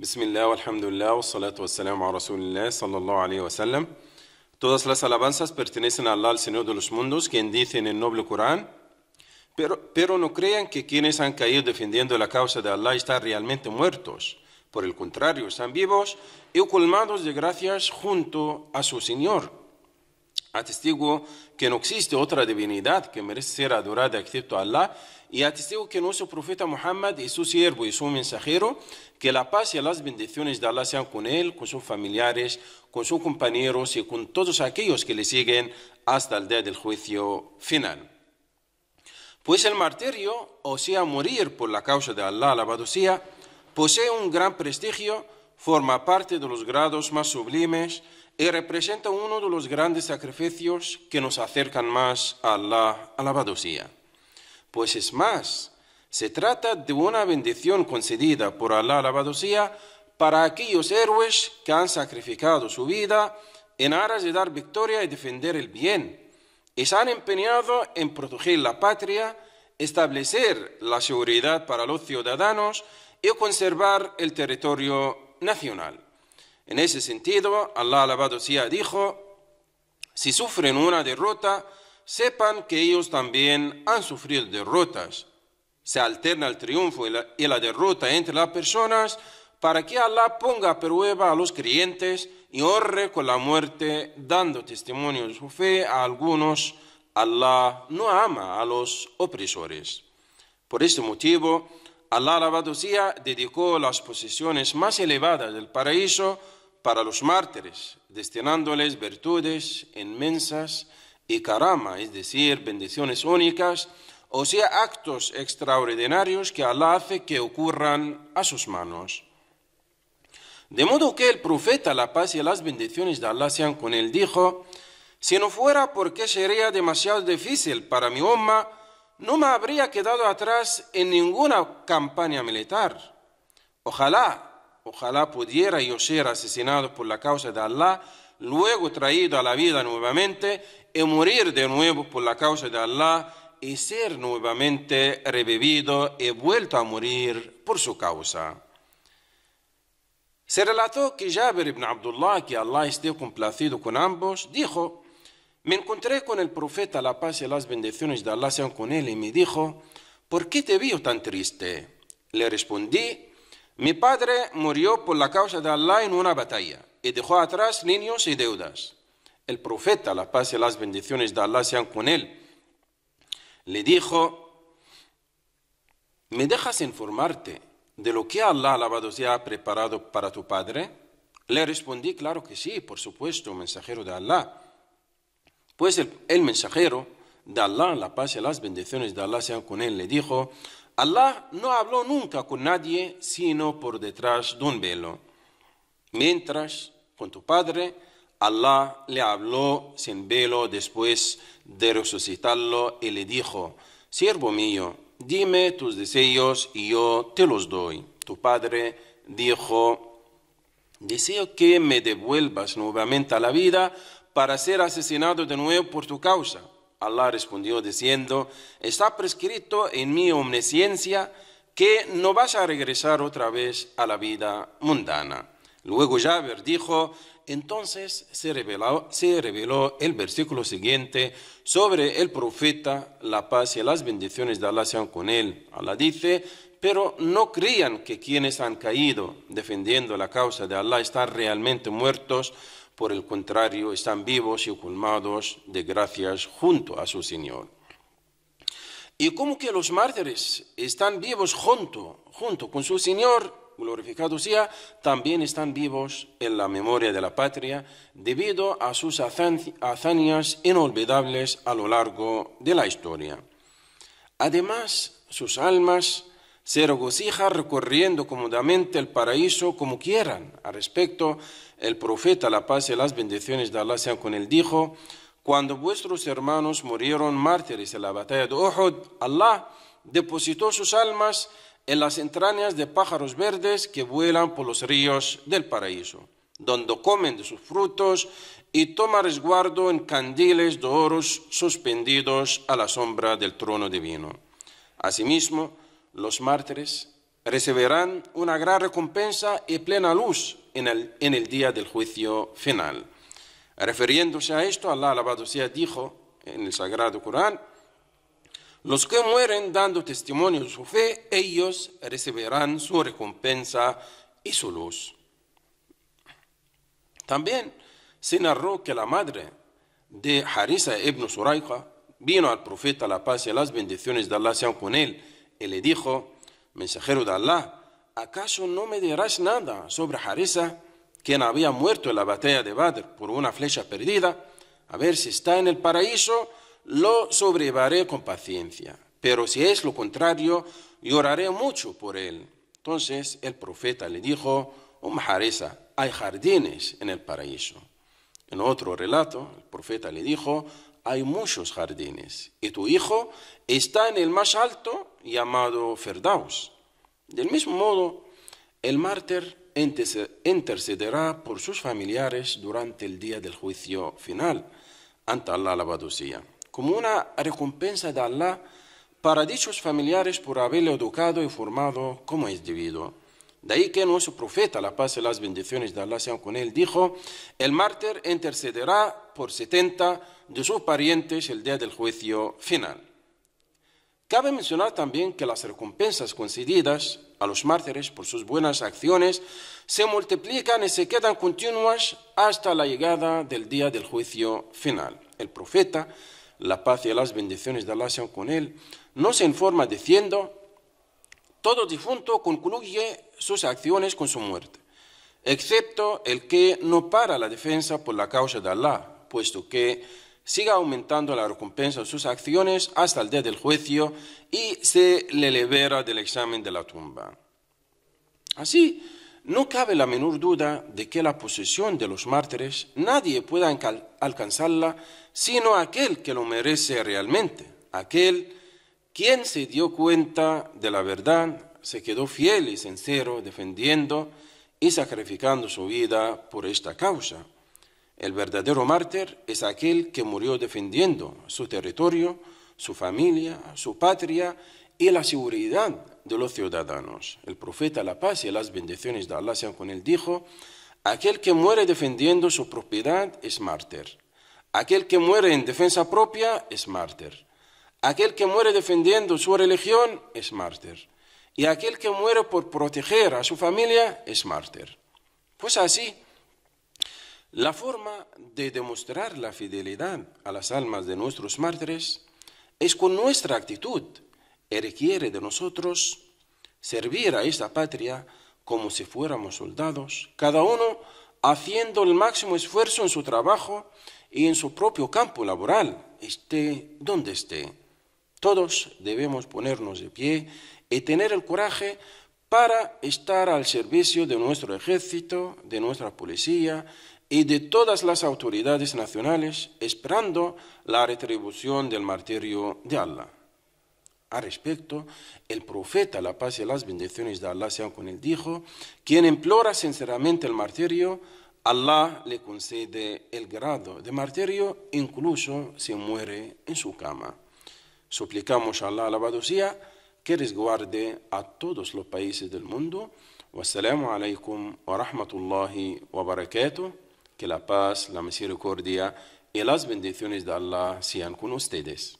Bismillah, alhamdulillah, salatu لله والصلاة والسلام على Todas las alabanzas pertenecen a Allah, el Señor de los mundos, quien dice en el noble Corán, pero, pero no crean que quienes han caído defendiendo la causa de Allah están realmente muertos. Por el contrario, están vivos y colmados de gracias junto a su Señor. Atestiguo que no existe otra divinidad que merece ser adorada excepto Allah y atestigo que nuestro profeta Muhammad y su siervo y su mensajero, que la paz y las bendiciones de Allah sean con él, con sus familiares, con sus compañeros y con todos aquellos que le siguen hasta el día del juicio final. Pues el martirio, o sea, morir por la causa de Allah, la sea, posee un gran prestigio, forma parte de los grados más sublimes, y representa uno de los grandes sacrificios que nos acercan más a la alabadosía. Pues es más, se trata de una bendición concedida por Alá alabadosía para aquellos héroes que han sacrificado su vida en aras de dar victoria y defender el bien, y se han empeñado en proteger la patria, establecer la seguridad para los ciudadanos y conservar el territorio nacional. En ese sentido, Allah alabado sea dijo, si sufren una derrota, sepan que ellos también han sufrido derrotas. Se alterna el triunfo y la, derrota entre las personas para que Allah ponga a prueba a los creyentes y honre con la muerte, dando testimonio de su fe a algunos. Allah no ama a los opresores. Por este motivo, Allah alabado sea dedicó las posiciones más elevadas del paraíso para los mártires, destinándoles virtudes inmensas y karama, es decir, bendiciones únicas, o sea, actos extraordinarios que Allah hace que ocurran a sus manos. De modo que el profeta, la paz y las bendiciones de Allah sean con él, dijo, si no fuera porque sería demasiado difícil para mi umma, no me habría quedado atrás en ninguna campaña militar. Ojalá Ojalá pudiera yo ser asesinado por la causa de Allah, luego traído a la vida nuevamente y morir de nuevo por la causa de Allah y ser nuevamente revivido y vuelto a morir por su causa. Se relató que Jabir ibn Abdullah, que Allah esté complacido con ambos, dijo, me encontré con el profeta, la paz y las bendiciones de Allah sean con él, y me dijo, ¿por qué te veo tan triste? Le respondí, mi padre murió por la causa de Allah en una batalla y dejó atrás niños y deudas. El profeta, la paz y las bendiciones de Allah sean con él, le dijo, ¿me dejas informarte de lo que Allah alabado sea ha preparado para tu padre? Le respondí, claro que sí, por supuesto, mensajero de Allah. Pues el mensajero de la paz y las bendiciones de Allah sean con él, le dijo, Allah no habló nunca con nadie sino por detrás de un velo. Mientras con tu padre, Allah le habló sin velo después de resucitarlo y le dijo, siervo mío, dime tus deseos y yo te los doy. Tu padre dijo, deseo que me devuelvas nuevamente a la vida para ser asesinado de nuevo por tu causa. Allah respondió diciendo, está prescrito en mi omnisciencia que no vas a regresar otra vez a la vida mundana. Luego Jaber dijo, entonces se reveló, se reveló el versículo siguiente sobre el profeta, la paz y las bendiciones de Allah sean con él. Allah dice, pero no crean que quienes han caído defendiendo la causa de Allah están realmente muertos por el contrario, están vivos y culmados de gracias junto a su Señor. Y como que los mártires están vivos junto, junto con su Señor, glorificado sea, también están vivos en la memoria de la patria debido a sus hazañas inolvidables a lo largo de la historia. Además, sus almas se regocija recorriendo cómodamente el paraíso como quieran. Al respecto, el profeta, la paz y las bendiciones de Allah sean con él, dijo, cuando vuestros hermanos murieron mártires en la batalla de Uhud, Allah depositó sus almas en las entrañas de pájaros verdes que vuelan por los ríos del paraíso, donde comen de sus frutos y toma resguardo en candiles de oros suspendidos a la sombra del trono divino. Asimismo, los mártires, recibirán una gran recompensa y plena luz en el, día del juicio final. Refiriéndose a esto, Allah alabado sea dijo en el Sagrado Corán, los que mueren dando testimonio de su fe, ellos recibirán su recompensa y su luz. También se narró que la madre de Harisa ibn Suraika vino al profeta la paz y las bendiciones de Allah sean con él y le dijo, mensajero de Allah, ¿acaso no me dirás nada sobre Harisa, quien había muerto en la batalla de Badr por una flecha perdida? A ver si está en el paraíso, lo sobrevaré con paciencia, pero si es lo contrario, lloraré mucho por él. Entonces el profeta le dijo, oh Harisa, hay jardines en el paraíso. En otro relato, el profeta le dijo, hay muchos jardines y tu hijo está en el más alto llamado Ferdaus. Del mismo modo, el mártir intercederá por sus familiares durante el día del juicio final, ante Allah la sea, como una recompensa de Allah para dichos familiares por haberle educado y formado como individuo. De ahí que nuestro profeta, la paz y las bendiciones de Allah sean con él, dijo, el mártir intercederá por 70 de sus parientes el día del juicio final. Cabe mencionar también que las recompensas concedidas a los mártires por sus buenas acciones se multiplican y se quedan continuas hasta la llegada del día del juicio final. El profeta, la paz y las bendiciones de Allah sean con él, nos informa diciendo, todo difunto concluye sus acciones con su muerte, excepto el que no para la defensa por la causa de Allah, puesto que siga aumentando la recompensa de sus acciones hasta el día del juicio y se le libera del examen de la tumba. Así, no cabe la menor duda de que la posesión de los mártires nadie pueda alcanzarla sino aquel que lo merece realmente, aquel quien se dio cuenta de la verdad, se quedó fiel y sincero defendiendo y sacrificando su vida por esta causa. El verdadero mártir es aquel que murió defendiendo su territorio, su familia, su patria y la seguridad de los ciudadanos. El profeta La Paz y las bendiciones de Allah sean con él dijo, aquel que muere defendiendo su propiedad es mártir. Aquel que muere en defensa propia es mártir. Aquel que muere defendiendo su religión es mártir. Y aquel que muere por proteger a su familia es mártir. Pues así, la forma de demostrar la fidelidad a las almas de nuestros mártires es con nuestra actitud y requiere de nosotros servir a esta patria como si fuéramos soldados, cada uno haciendo el máximo esfuerzo en su trabajo y en su propio campo laboral, esté donde esté. Todos debemos ponernos de pie y tener el coraje para estar al servicio de nuestro ejército, de nuestra policía y de todas las autoridades nacionales esperando la retribución del martirio de Allah. Al respecto, el profeta, la paz y las bendiciones de Allah sean con él, dijo, quien implora sinceramente el martirio, Allah le concede el grado de martirio, incluso si muere en su cama. Suplicamos a Allah, alabado sea, que resguarde a todos los países del mundo. Wassalamu alaikum wa rahmatullahi wa barakatuh. Que la paz, la misericordia y las bendiciones de Allah sean con ustedes.